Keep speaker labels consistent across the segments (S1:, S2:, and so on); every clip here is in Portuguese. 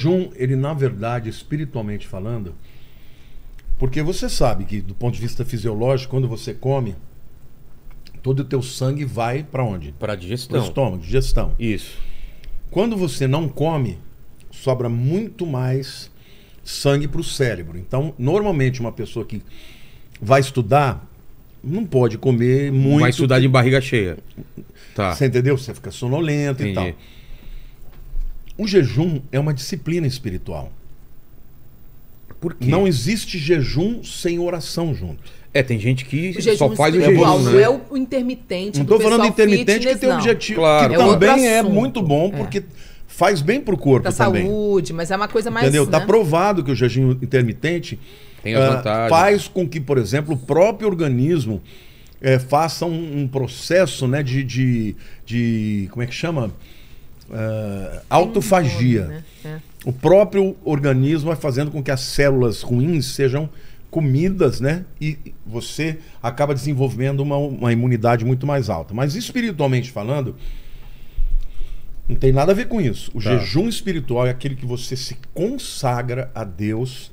S1: Jun, ele na verdade, espiritualmente falando, porque você sabe que do ponto de vista fisiológico, quando você come, todo o teu sangue vai para onde? Para digestão. Pro estômago, digestão. Isso. Quando você não come, sobra muito mais sangue para o cérebro. Então, normalmente uma pessoa que vai estudar não pode comer muito. Vai estudar de barriga cheia. Tá. Você entendeu? Você fica sonolento Entendi. e tal. O jejum é uma disciplina espiritual. Por quê? Não existe jejum sem oração junto. É, tem gente que só faz o jejum. Não né? é
S2: o intermitente. É não estou falando intermitente fitness, que tem um objetivo. Claro. Que é também é muito
S1: bom, é. porque é. faz bem para o corpo pra também.
S2: saúde, mas é uma coisa mais. Entendeu? Está né?
S1: provado que o jejum intermitente uh, faz com que, por exemplo, o próprio organismo uh, faça um, um processo né, de, de, de. Como é que chama? uh, autofagia. Né? É. O próprio organismo vai fazendo com que as células ruins sejam comidas, né? E você acaba desenvolvendo uma, uma imunidade muito mais alta. Mas espiritualmente falando, não tem nada a ver com isso. O tá. jejum espiritual é aquele que você se consagra a Deus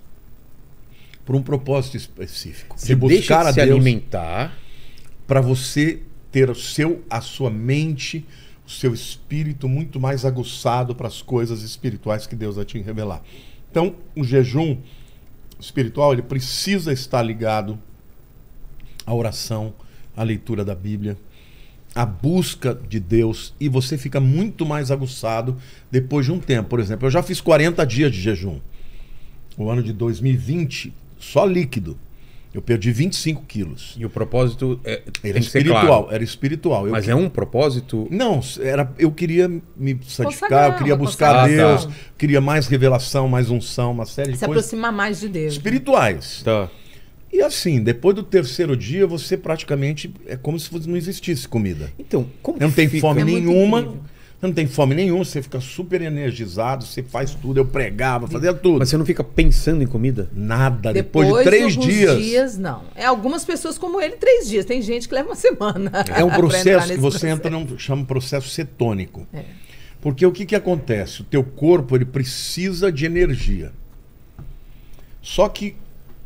S1: por um propósito específico. Você de buscar de a se Deus alimentar para você ter o seu a sua mente, o seu espírito muito mais aguçado para as coisas espirituais que Deus vai te revelar. Então, o jejum espiritual, ele precisa estar ligado à oração, à leitura da Bíblia, à busca de Deus, e você fica muito mais aguçado depois de um tempo. Por exemplo, eu já fiz 40 dias de jejum. O ano de 2020, só líquido. Eu perdi 25 quilos. E o propósito é, era espiritual. Claro. Era espiritual. Eu Mas que... é um propósito? Não, era, eu queria me santificar, eu queria buscar a ah, tá. Deus, tá. queria mais revelação, mais unção, uma série de coisas. Se
S2: aproximar mais de Deus. Né?
S1: Espirituais. Tá. E assim, depois do terceiro dia, você praticamente é como se não existisse comida. Então, como Eu não tenho fome é nenhuma. Incrível. Você não tem fome nenhum, você fica super energizado, você faz é. tudo. Eu pregava, fazia tudo. Mas você não fica pensando em comida? Nada. Depois, depois de três alguns dias.
S2: dias, não. É algumas pessoas como ele, três dias. Tem gente que leva uma semana. É um processo que você
S1: processo. entra, num, chama processo cetônico. É. Porque o que, que acontece? O teu corpo ele precisa de energia. Só que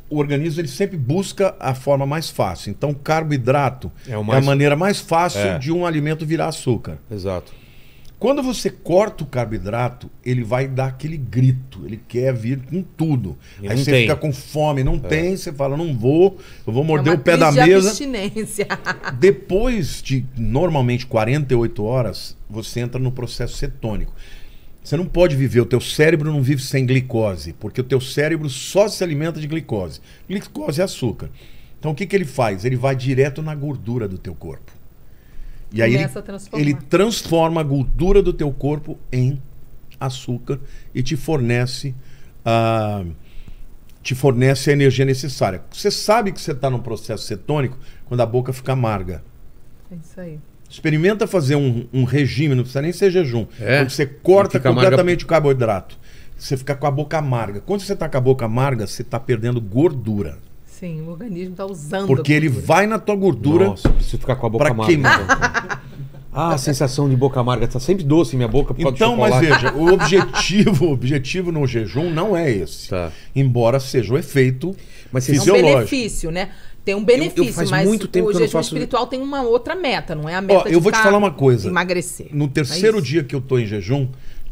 S1: o organismo ele sempre busca a forma mais fácil. Então, carboidrato é, mais... é a maneira mais fácil é. de um alimento virar açúcar. Exato. Quando você corta o carboidrato, ele vai dar aquele grito, ele quer vir com tudo. E Aí você tem. fica com fome, não é. tem, você fala, não vou, eu vou morder é o pé da de mesa.
S2: Abstinência.
S1: Depois de normalmente 48 horas, você entra no processo cetônico. Você não pode viver, o teu cérebro não vive sem glicose, porque o teu cérebro só se alimenta de glicose. Glicose é açúcar. Então o que, que ele faz? Ele vai direto na gordura do teu corpo. E aí ele, ele, transforma a gordura do teu corpo em açúcar e te fornece a ah, te fornece a energia necessária. Você sabe que você está num processo cetônico quando a boca fica amarga. É isso aí. Experimenta fazer um, um regime, não precisa nem ser jejum. É. Quando você corta completamente amarga... o carboidrato, você fica com a boca amarga. Quando você está com a boca amarga, você está perdendo gordura.
S2: Sim, o organismo está usando. Porque ele
S1: vai na tua gordura. Nossa, preciso ficar com a boca amarga. Queimar. Então. ah, a sensação de boca amarga. Está sempre doce minha boca por Então, mas veja, o objetivo, o objetivo no jejum não é esse. Tá. Embora seja o efeito mas É um benefício,
S2: né? Tem um benefício, eu, eu faz mas muito tempo o jejum faço... espiritual tem uma outra meta, não é a meta Ó, de Eu vou te falar uma coisa. Emagrecer. No é terceiro é dia
S1: que eu estou em jejum,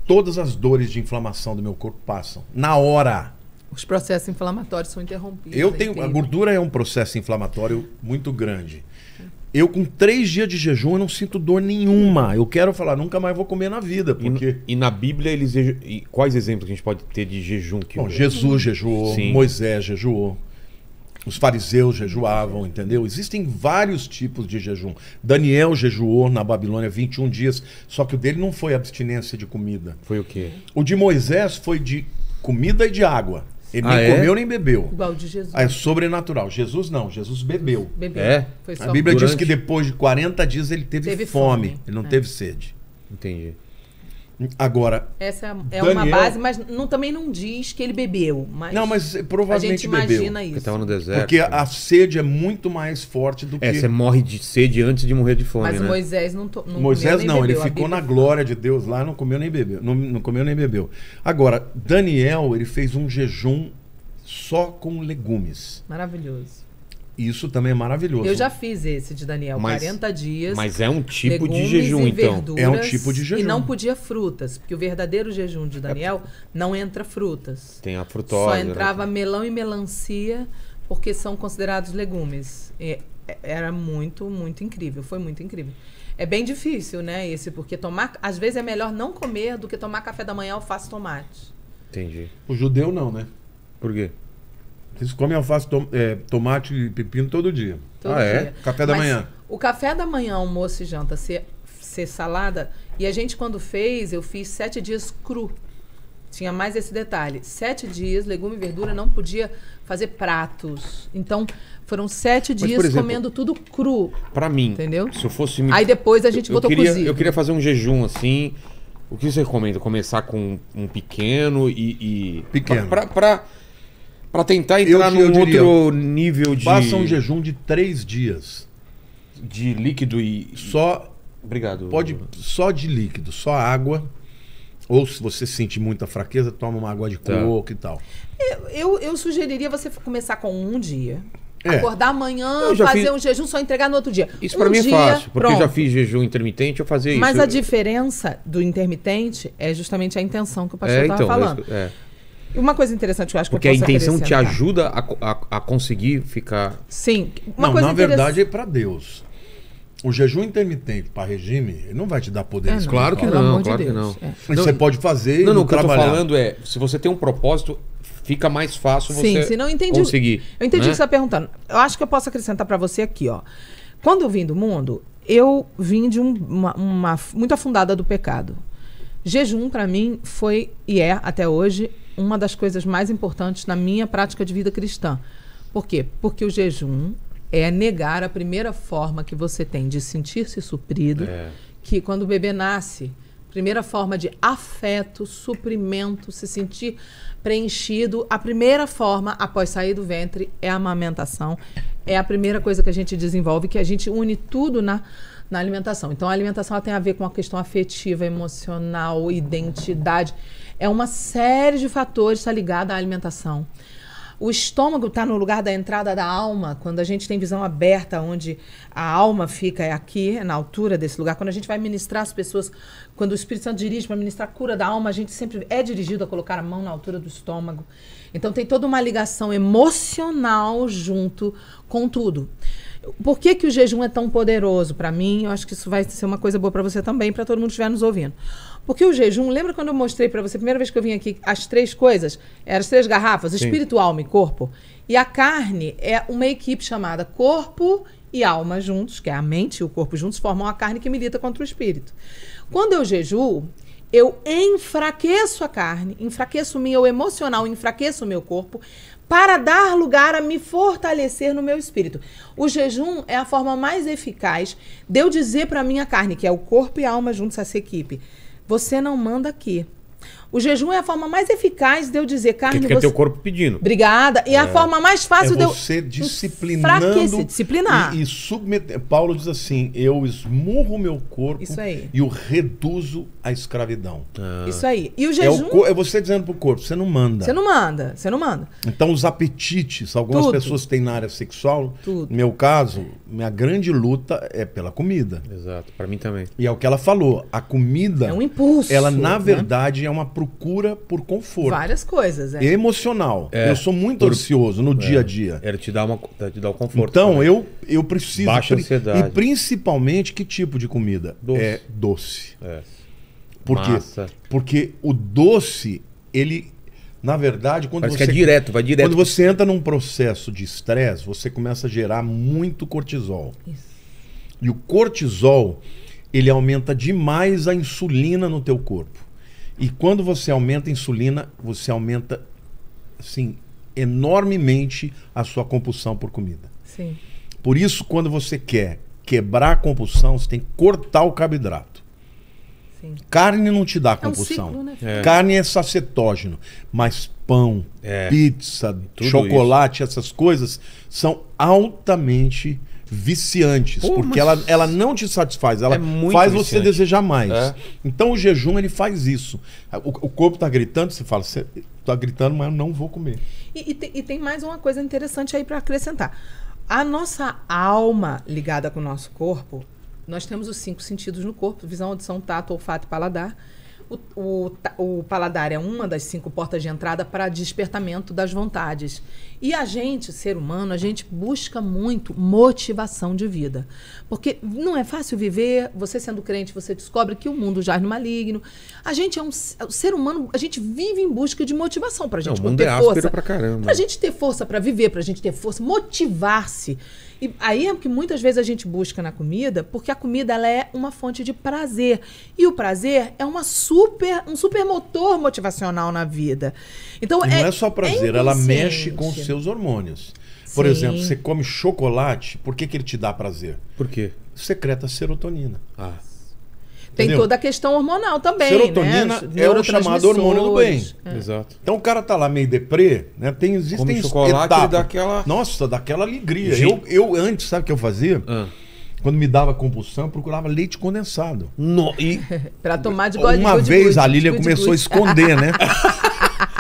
S1: todas as dores de inflamação do meu corpo passam. Na hora.
S2: Os processos inflamatórios são interrompidos. Eu tenho. A gordura
S1: é um processo inflamatório muito grande. Eu, com três dias de jejum, eu não sinto dor nenhuma. Eu quero falar, nunca mais vou comer na vida. Porque... E, e na Bíblia, eles e quais exemplos que a gente pode ter de jejum? Que Bom, eu... Jesus jejuou, Sim. Moisés jejuou, os fariseus jejuavam, entendeu? Existem vários tipos de jejum. Daniel jejuou na Babilônia 21 dias, só que o dele não foi abstinência de comida. Foi o quê? O de Moisés foi de comida e de água. Ele ah, nem é? comeu nem bebeu. Igual de Jesus. Ah, é sobrenatural. Jesus não, Jesus bebeu. bebeu. É? Foi a Bíblia durante... diz que depois de 40 dias ele teve, teve fome. fome. Ele não é. teve sede. Entendi. Agora. Essa é Daniel... uma base,
S2: mas não, também não diz que ele bebeu. Mas não, mas provavelmente bebeu. A gente imagina bebeu, isso.
S1: Porque no deserto. Porque a, a, sede é muito mais forte do é, que. É, você morre de sede antes de morrer de fome. Mas né? Moisés não, to... não Moisés não, bebeu, ele ficou na glória de Deus lá, não comeu nem bebeu. Não, não comeu nem bebeu. Agora, Daniel, ele fez um jejum só com legumes.
S2: Maravilhoso.
S1: Isso também é maravilhoso. Eu já
S2: fiz esse de Daniel, mas, 40 dias. Mas é um tipo de jejum, então. É um tipo de jejum. E não podia frutas, porque o verdadeiro jejum de Daniel é... não entra frutas. Tem a frutose. Só né? entrava né? melão e melancia, porque são considerados legumes. E é, era muito, muito incrível. Foi muito incrível. É bem difícil, né? Esse, porque tomar. Às vezes é melhor não comer do que tomar café da manhã alface tomate.
S1: Entendi. O judeu não, né? Por quê? Vocês comem alface, tom, é, tomate e pepino todo dia. Todo ah, é? Café da Mas manhã.
S2: O café da manhã, almoço e janta ser, ser salada. E a gente, quando fez, eu fiz sete dias cru. Tinha mais esse detalhe. Sete dias, legume e verdura, não podia fazer pratos. Então, foram sete Mas, dias exemplo, comendo tudo cru.
S1: Para mim. Entendeu? Se eu fosse. Me... Aí depois a gente eu, botou eu queria, cozido. Eu queria fazer um jejum assim. O que você recomenda? Começar com um pequeno e. e... Pequeno. Pra, pra, pra para tentar entrar eu, num outro nível de. Faça um jejum de três dias. De líquido e. Só. Obrigado. Pode só de líquido, só água. Ou se você sente muita fraqueza, toma uma água de tá. coco e tal.
S2: Eu, eu, eu, sugeriria você começar com um dia. É. Acordar amanhã, fazer fiz... um jejum, só entregar no outro dia. Isso um para mim é dia, é fácil, porque pronto. eu já
S1: fiz jejum intermitente, eu fazia Mas isso. Mas a
S2: diferença do intermitente é justamente a intenção que o pastor estava é, então, é falando. É. Uma coisa interessante que eu acho Porque que eu posso a intenção te ajuda
S1: a, a, a, conseguir ficar. Sim. Uma não, coisa na verdade é para Deus. O jejum intermitente para regime não vai te dar poder É, claro que não, claro que não. É. Você pode fazer. Não, não, não o que eu tô falando é, se você tem um propósito, fica mais fácil Sim, você Sim, se não entendi, conseguir. Eu entendi o né? que você está
S2: perguntando. Eu acho que eu posso acrescentar para você aqui, ó. Quando eu vim do mundo, eu vim de um, uma, uma muito afundada do pecado. Jejum para mim foi e é até hoje uma das coisas mais importantes na minha prática de vida cristã. Por quê? Porque o jejum é negar a primeira forma que você tem de sentir-se suprido, é. que quando o bebê nasce, primeira forma de afeto, suprimento, se sentir preenchido, a primeira forma após sair do ventre é a amamentação. É a primeira coisa que a gente desenvolve, que a gente une tudo na, na alimentação. Então a alimentação tem a ver com a questão afetiva, emocional, identidade. É uma série de fatores está ligada à alimentação. O estômago está no lugar da entrada da alma. Quando a gente tem visão aberta, onde a alma fica é aqui, na altura desse lugar. Quando a gente vai ministrar as pessoas, quando o Espírito Santo dirige para ministrar a cura da alma, a gente sempre é dirigido a colocar a mão na altura do estômago. Então tem toda uma ligação emocional junto com tudo. Por que, que o jejum é tão poderoso para mim? Eu acho que isso vai ser uma coisa boa para você também, para todo mundo que estiver nos ouvindo. Porque o jejum, lembra quando eu mostrei para você, a primeira vez que eu vim aqui, as três coisas? Eram as três garrafas, Sim. espírito, alma e corpo. E a carne é uma equipe chamada corpo e alma juntos, que é a mente e o corpo juntos, formam a carne que milita contra o espírito. Quando eu jejuo, eu enfraqueço a carne, enfraqueço o meu emocional, enfraqueço o meu corpo, para dar lugar a me fortalecer no meu espírito. O jejum é a forma mais eficaz de eu dizer para minha carne, que é o corpo e alma juntos essa equipe, você não manda aqui. O jejum é a forma mais eficaz de eu dizer carne. Porque você... teu corpo pedindo. Obrigada. E é. a forma mais é fácil é de eu você
S1: disciplinando Se disciplinar e, e submeter. Paulo diz assim: eu esmurro meu corpo e o reduzo à escravidão. Ah. Isso aí. E o jejum é, o, é você dizendo pro corpo: você não manda. Você não
S2: manda. Você
S1: não manda. Então os apetites, algumas Tudo. pessoas têm na área sexual. Tudo. No meu caso, minha grande luta é pela comida. Exato. Para mim também. E é o que ela falou. A comida. É um impulso. Ela na né? verdade né? é uma procura por
S2: conforto. Várias coisas, é.
S1: Emocional. É. Eu sou muito por... ansioso no é. dia a dia. Ele te dá, uma, te dá o conforto. Então, eu, eu preciso. Baixa ansiedade. E principalmente, que tipo de comida? Doce. É doce. É. Por quê? Porque o doce, ele. Na verdade, quando Parece você. que é direto, vai direto. Quando você entra num processo de estresse, você começa a gerar muito cortisol. Isso. E o cortisol, ele aumenta demais a insulina no teu corpo. E quando você aumenta a insulina, você aumenta, assim, enormemente a sua compulsão por comida. Sim. Por isso, quando você quer quebrar a compulsão, você tem que cortar o carboidrato. Sim. Carne não te dá compulsão. É um ciclo, né? é. Carne é sacetógeno, mas pão, é. pizza, Tudo chocolate, isso. essas coisas são altamente viciantes, Pô, porque ela, ela não te satisfaz, ela é faz viciante. você desejar mais. É. Então o jejum ele faz isso. O, o corpo está gritando, você fala, você está gritando, mas eu não vou comer.
S2: E, e, te, e tem mais uma coisa interessante aí para acrescentar. A nossa alma ligada com o nosso corpo, nós temos os cinco sentidos no corpo: visão, audição, tato, olfato e paladar. O, o, o, paladar é uma das cinco portas de entrada para despertamento das vontades. E a gente, ser humano, a gente busca muito motivação de vida. Porque não é fácil viver, você sendo crente, você descobre que o mundo é no maligno. A gente é um ser humano, a gente vive em busca de motivação pra gente não, o mundo ter é força. Pra, caramba. pra gente ter força para viver, pra gente ter força, motivar-se. E aí é que muitas vezes a gente busca na comida, porque a comida ela é uma fonte de prazer. E o prazer é uma super, um super motor motivacional na vida.
S1: Então, e é, não é só prazer, é ela mexe com o seus hormônios. Por Sim. exemplo, você come chocolate, por que, que ele te dá prazer? Por quê? Secreta serotonina. Ah. Tem Entendeu? toda
S2: a questão hormonal também. Serotonina né? é o chamado hormônio do bem. É.
S1: Exato. Então o cara tá lá meio deprê, né? Tem, existem Come chocolate daquela. Nossa, daquela alegria. Eu, eu antes, sabe o que eu fazia? Ah. Quando me dava compulsão, eu procurava leite condensado. No, e...
S2: pra tomar de gole Uma de vez good, a Lília começou good. a esconder, né?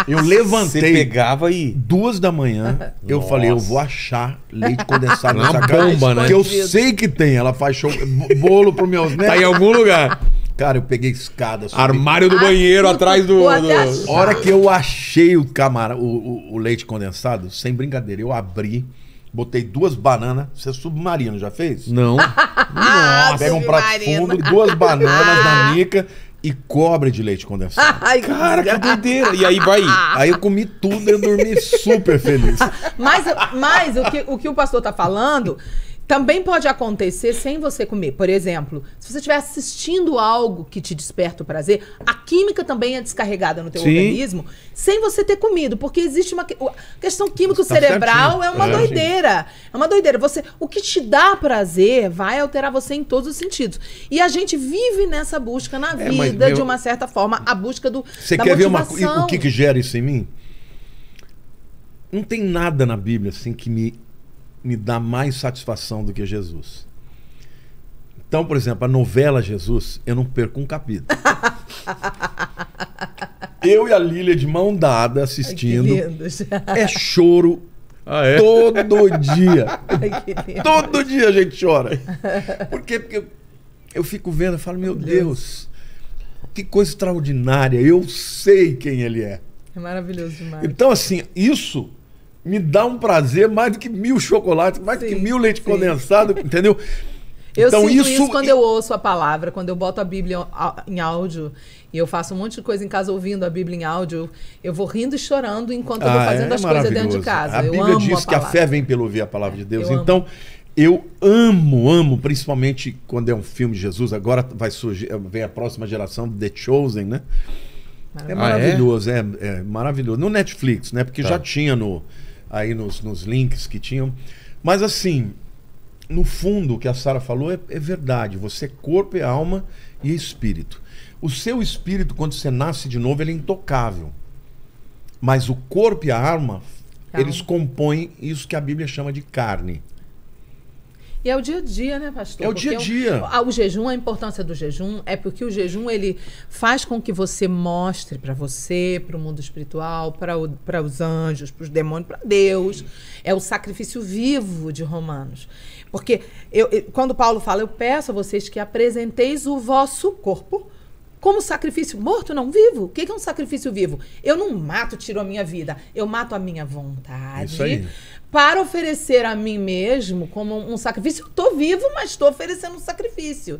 S2: Eu levantei. Você
S1: pegava e. Duas da manhã, eu Nossa. falei, eu vou achar leite condensado na nessa casa. né? Que eu sei que tem. Ela faz show, bolo pro meu Tá em algum lugar. Cara, eu peguei escada. Subi. Armário do banheiro, ah, atrás do. do... Hora que eu achei o, camara, o, o, o, leite condensado, sem brincadeira, eu abri, botei duas bananas. Você é submarino, já fez? Não. Nossa, ah, pega um prato fundo, duas bananas na mica e cobre de leite condensado. Ai, cara, que doideira. E aí vai. aí eu comi tudo e eu dormi super feliz.
S2: Mas, mas o, que, o que o pastor tá falando também pode acontecer sem você comer. Por exemplo, se você estiver assistindo algo que te desperta o prazer, a química também é descarregada no teu Sim. organismo sem você ter comido, porque existe uma a questão químico tá cerebral tá é uma é, doideira. É uma doideira. Você, o que te dá prazer vai alterar você em todos os sentidos. E a gente vive nessa busca na é, vida meu... de uma certa forma, a busca do Você quer motivação. ver uma o que que
S1: gera isso em mim? Não tem nada na Bíblia assim que me me dá mais satisfação do que Jesus. Então, por exemplo, a novela Jesus, eu não perco um capítulo. eu e a Lília de mão dada assistindo. Ai, é choro ah, é? todo dia.
S2: Ai,
S1: todo dia a gente chora. Por quê? Porque eu, fico vendo, e falo, meu Deus. Deus, que coisa extraordinária. Eu sei quem ele é.
S2: É maravilhoso demais.
S1: Então, assim, isso me dá um prazer mais do que mil chocolates, mais do que mil leite sim. condensado, entendeu? Eu então, sinto isso... isso... quando
S2: eu ouço a palavra, quando eu boto a Bíblia em áudio e eu faço um monte de coisa em casa ouvindo a Bíblia em áudio, eu vou rindo e chorando enquanto ah, eu vou ah, é fazendo é as coisas dentro de casa. A eu Bíblia diz a que a fé
S1: vem pelo ouvir a palavra de Deus. Eu então, eu amo, amo, principalmente quando é um filme de Jesus. Agora vai surgir, vem a próxima geração do The Chosen, né? É maravilhoso. É maravilhoso, ah, é? É, é? maravilhoso. No Netflix, né? Porque tá. já tinha no aí nos, nos links que tinham. Mas assim, no fundo, o que a Sara falou é, é, verdade. Você é corpo, é alma e é espírito. O seu espírito, quando você nasce de novo, ele é intocável. Mas o corpo e a alma, então. eles compõem isso que a Bíblia chama de carne.
S2: E é o dia a dia, né, pastor? É o dia a dia. O, o, jejum, a importância do jejum é porque o jejum ele faz com que você mostre para você, para o mundo espiritual, para os anjos, para os demônios, para Deus. É o sacrifício vivo de Romanos. Porque eu, eu, quando Paulo fala, eu peço a vocês que apresenteis o vosso corpo como sacrifício morto, não vivo. O que é um sacrifício vivo? Eu não mato, tiro a minha vida. Eu mato a minha vontade para oferecer a mim mesmo como um sacrifício. Eu vivo, mas estou oferecendo um sacrifício.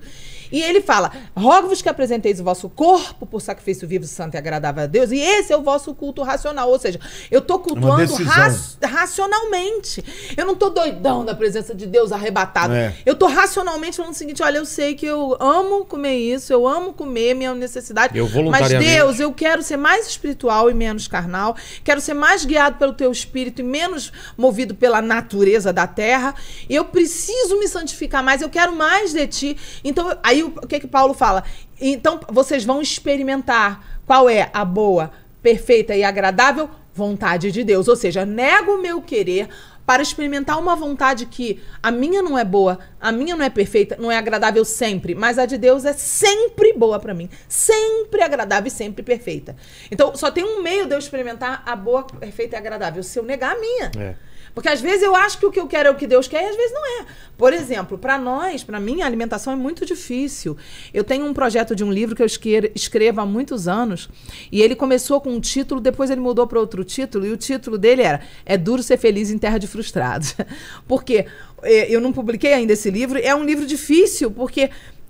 S2: E ele fala: Rogo-vos que apresenteis o vosso corpo por sacrifício vivo, santo e agradável a Deus, e esse é o vosso culto racional. Ou seja, eu estou é cultuando ra racionalmente. Eu não estou doidão da presença de Deus arrebatado. É. Eu estou racionalmente falando o seguinte: olha, eu sei que eu amo comer isso, eu amo comer minha necessidade. Eu mas Deus, eu quero ser mais espiritual e menos carnal, quero ser mais guiado pelo teu espírito e menos movido movido pela natureza da terra. Eu preciso me santificar mais, eu quero mais de ti. Então, aí o que que Paulo fala? Então, vocês vão experimentar qual é a boa, perfeita e agradável vontade de Deus. Ou seja, nego o meu querer para experimentar uma vontade que a minha não é boa, a minha não é perfeita, não é agradável sempre, mas a de Deus é sempre boa para mim, sempre agradável e sempre perfeita. Então, só tem um meio de eu experimentar a boa, perfeita e agradável, se eu negar a minha. É. Porque às vezes eu acho que o que eu quero é o que Deus quer e às vezes não é. Por exemplo, para nós, para mim, a alimentação é muito difícil. Eu tenho um projeto de um livro que eu escrevo há muitos anos e ele começou com um título, depois ele mudou para outro título e o título dele era É duro ser feliz em terra de frustrados. porque eh, eu não publiquei ainda esse livro, é um livro difícil porque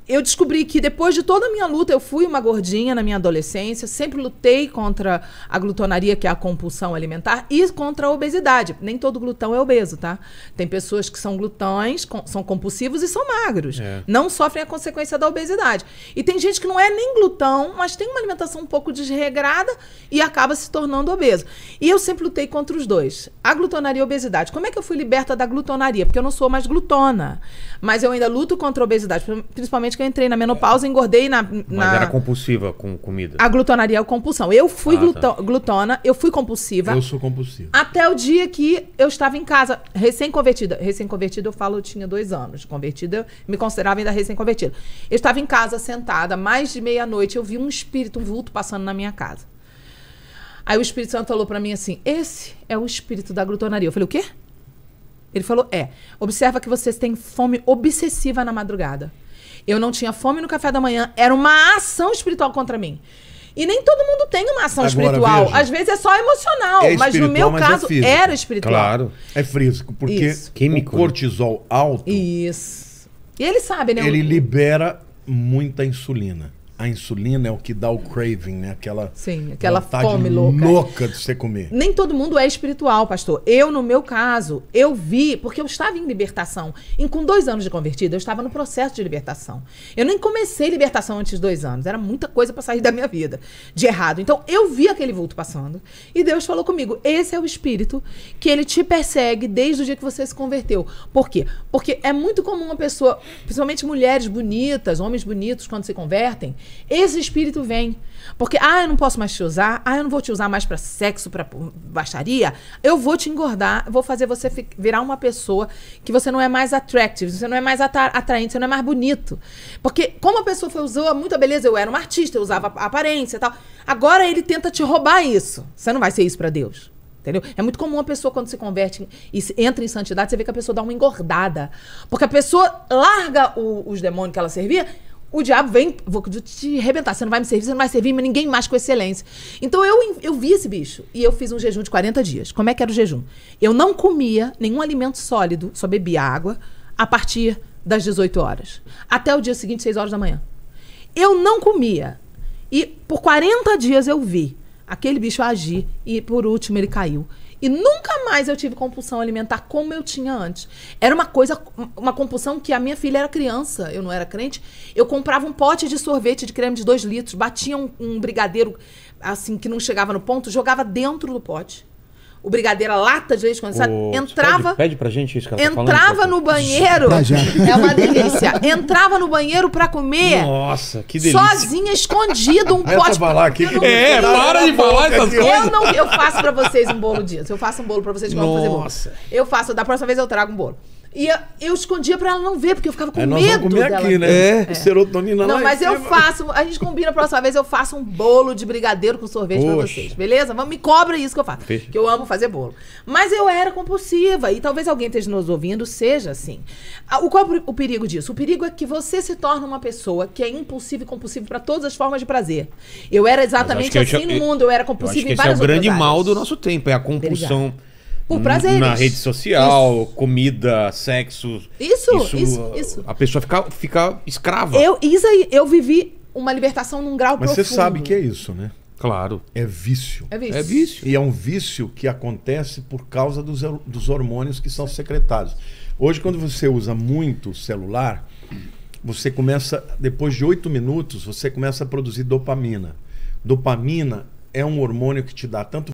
S2: eu descobri que depois de toda a minha luta, eu fui uma gordinha na minha adolescência, sempre lutei contra a glutonaria, que é a compulsão alimentar, e contra a obesidade. Nem todo glutão é obeso, tá? Tem pessoas que são glutões, com, são compulsivos e são magros. É. Não sofrem a consequência da obesidade. E tem gente que não é nem glutão, mas tem uma alimentação um pouco desregrada e acaba se tornando obeso. E eu sempre lutei contra os dois, a glutonaria e a obesidade. Como é que eu fui liberta da glutonaria? Porque eu não sou mais glutona, mas eu ainda luto contra a obesidade, principalmente que eu entrei na menopausa, engordei na. na... Mas era
S1: compulsiva com comida. A
S2: glutonaria é compulsão. Eu fui ah, tá. gluto... tá. glutona, eu fui compulsiva. Eu sou compulsiva. Até o dia que eu estava em casa, recém-convertida. Recém-convertida, eu falo, eu tinha dois anos. Convertida, eu me considerava ainda recém-convertida. Eu estava em casa, sentada, mais de meia-noite, eu vi um espírito, um vulto passando na minha casa. Aí o Espírito Santo falou para mim assim: esse é o espírito da glutonaria. Eu falei, o quê? Ele falou: é, observa que vocês têm fome obsessiva na madrugada. Eu não tinha fome no café da manhã. Era uma ação espiritual contra mim. E nem todo mundo tem uma ação Agora, espiritual. Veja, Às vezes é só emocional, é mas no meu mas é caso é era espiritual. Claro.
S1: É físico, porque Isso. Químico, o né? cortisol alto. Isso.
S2: E ele sabe, né? Ele
S1: libera muita insulina a insulina é o que dá o craving, né? Aquela, Sim, aquela fome louca. louca de você comer.
S2: Nem todo mundo é espiritual, pastor. Eu, no meu caso, eu vi, porque eu estava em libertação. E com dois anos de convertida, eu estava no processo de libertação. Eu nem comecei libertação antes dos dois anos. Era muita coisa para sair da minha vida de errado. Então, eu vi aquele vulto passando. E Deus falou comigo: esse é o espírito que ele te persegue desde o dia que você se converteu. Por quê? Porque é muito comum uma pessoa, principalmente mulheres bonitas, homens bonitos, quando se convertem esse espírito vem. Porque, ah, eu não posso mais te usar, ah, eu não vou te usar mais para sexo, para baixaria, eu vou te engordar, vou fazer você virar uma pessoa que você não é mais attractive, você não é mais atra atraente, você não é mais bonito. Porque como a pessoa foi, usou muita beleza, eu era um artista, eu usava aparência e tal, agora ele tenta te roubar isso. Você não vai ser isso para Deus. Entendeu? É muito comum a pessoa, quando se converte e entra em santidade, você vê que a pessoa dá uma engordada. Porque a pessoa larga o, os demônios que ela servia o diabo vem, vou te arrebentar, você não vai me servir, você não vai servir ninguém mais com excelência. Então eu, eu vi esse bicho e eu fiz um jejum de 40 dias. Como é que era o jejum? Eu não comia nenhum alimento sólido, só bebia água, a partir das 18 horas. Até o dia seguinte, 6 horas da manhã. Eu não comia. E por 40 dias eu vi aquele bicho agir e por último ele caiu. E nunca mais eu tive compulsão alimentar como eu tinha antes. Era uma coisa, uma compulsão que a minha filha era criança, eu não era crente. Eu comprava um pote de sorvete de creme de dois litros, batia um, um brigadeiro assim que não chegava no ponto, jogava dentro do pote o brigadeiro, a lata de leite condensado, o... entrava. Pede, pede
S1: pra gente isso que ela Entrava tá
S2: falando, no banheiro. É uma delícia. Entrava no banheiro pra comer.
S1: Nossa, que delícia.
S2: Sozinha, escondido, um pote. Falar aqui que é, para de falar essas coisas. Eu, não, eu faço pra vocês um bolo disso. Eu faço um bolo pra vocês que vão fazer bolo. Eu faço, da próxima vez eu trago um bolo. E eu escondia pra ela não ver, porque eu ficava com é, nós medo. Vamos comer dela. aqui, né? É, é.
S1: serotonina Não, mas eu faço,
S2: a gente combina a próxima vez, eu faço um bolo de brigadeiro com sorvete Poxa. pra vocês, beleza? Me cobra isso que eu faço. Fecha. Que eu amo fazer bolo. Mas eu era compulsiva, e talvez alguém esteja nos ouvindo, seja assim. Ah, o, qual é o perigo disso? O perigo é que você se torna uma pessoa que é impulsiva e compulsiva para todas as formas de prazer. Eu era exatamente é assim eu, no mundo, eu era compulsiva eu acho que em várias Esse é o grande mal do nosso
S1: tempo, é a compulsão.
S2: Por prazeres. Na rede
S1: social, isso. comida, sexo. Isso, isso, isso, isso. A pessoa fica, fica escrava. Eu,
S2: aí, eu vivi uma libertação num grau Mas profundo. Mas você sabe que
S1: é isso, né? Claro. É vício. é vício. É vício. E é um vício que acontece por causa dos, dos hormônios que são secretados. Hoje, quando você usa muito celular, você começa, depois de oito minutos, você começa a produzir dopamina. Dopamina é um hormônio que te dá tanto